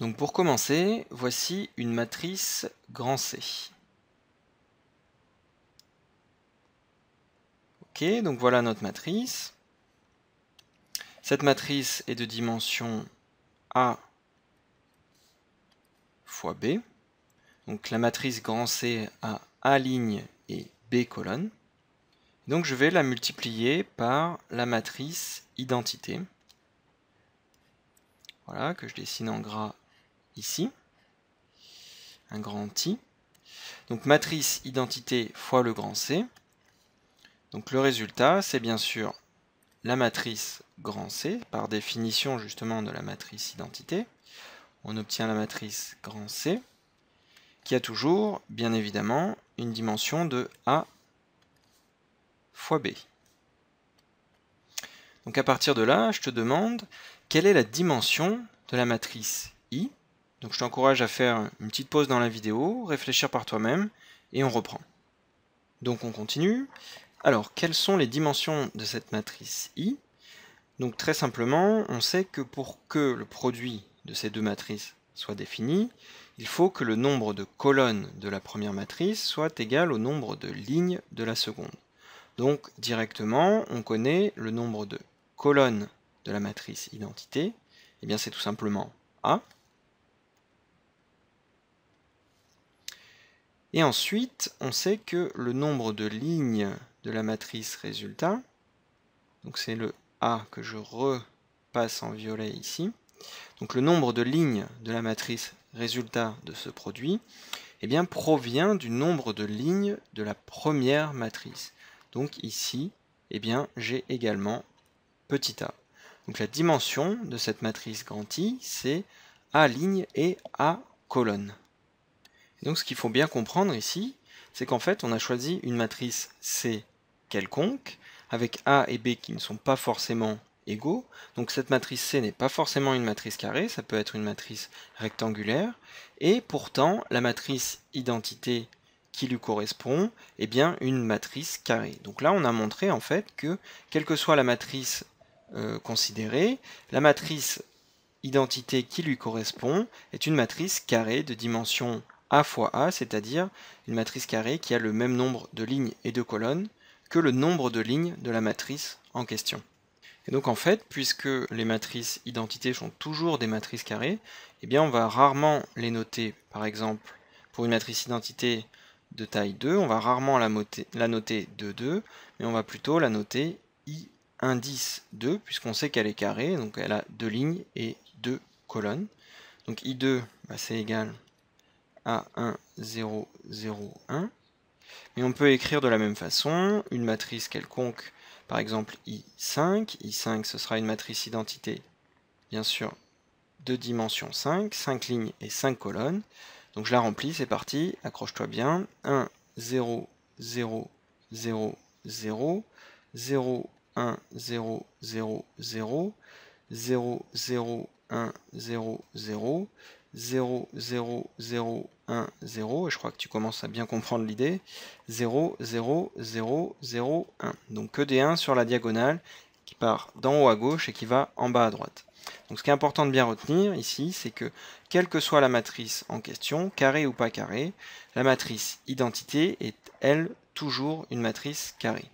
Donc pour commencer, voici une matrice grand C. Ok, donc voilà notre matrice. Cette matrice est de dimension A fois B. Donc la matrice grand C a A ligne et B colonnes. Donc je vais la multiplier par la matrice identité. Voilà, que je dessine en gras ici, un grand I. Donc matrice identité fois le grand C. Donc le résultat, c'est bien sûr la matrice grand C, par définition justement de la matrice identité. On obtient la matrice grand C, qui a toujours, bien évidemment, une dimension de A fois B. Donc à partir de là, je te demande quelle est la dimension de la matrice I donc je t'encourage à faire une petite pause dans la vidéo, réfléchir par toi-même, et on reprend. Donc on continue. Alors, quelles sont les dimensions de cette matrice I Donc très simplement, on sait que pour que le produit de ces deux matrices soit défini, il faut que le nombre de colonnes de la première matrice soit égal au nombre de lignes de la seconde. Donc directement, on connaît le nombre de colonnes de la matrice identité, et eh bien c'est tout simplement A, Et ensuite, on sait que le nombre de lignes de la matrice résultat, donc c'est le A que je repasse en violet ici, donc le nombre de lignes de la matrice résultat de ce produit, eh bien, provient du nombre de lignes de la première matrice. Donc ici, eh bien, j'ai également petit a. Donc la dimension de cette matrice grand c'est A lignes et A colonne donc ce qu'il faut bien comprendre ici, c'est qu'en fait on a choisi une matrice C quelconque, avec A et B qui ne sont pas forcément égaux. Donc cette matrice C n'est pas forcément une matrice carrée, ça peut être une matrice rectangulaire, et pourtant la matrice identité qui lui correspond est bien une matrice carrée. Donc là on a montré en fait que quelle que soit la matrice euh, considérée, la matrice identité qui lui correspond est une matrice carrée de dimension a fois A, c'est-à-dire une matrice carrée qui a le même nombre de lignes et de colonnes que le nombre de lignes de la matrice en question. Et donc en fait, puisque les matrices identité sont toujours des matrices carrées, eh bien on va rarement les noter, par exemple, pour une matrice identité de taille 2, on va rarement la, noter de 2, mais on va plutôt la noter I indice 2, puisqu'on sait qu'elle est carrée, donc elle a deux lignes et deux colonnes. Donc I2, bah, c'est égal à 1, 0, 0, 1. et on peut écrire de la même façon une matrice quelconque, par exemple I5. I5, ce sera une matrice identité, bien sûr, de dimension 5, 5 lignes et 5 colonnes. Donc je la remplis, c'est parti, accroche-toi bien. 1, 0, 0, 0, 0, 0, 1, 0, 0, 0, 0, 0, 1, 0, 0, 0, 0, 0, 1, 0, et je crois que tu commences à bien comprendre l'idée, 0, 0, 0, 0, 1. Donc que des 1 sur la diagonale qui part d'en haut à gauche et qui va en bas à droite. Donc ce qui est important de bien retenir ici, c'est que quelle que soit la matrice en question, carré ou pas carré, la matrice identité est elle toujours une matrice carrée.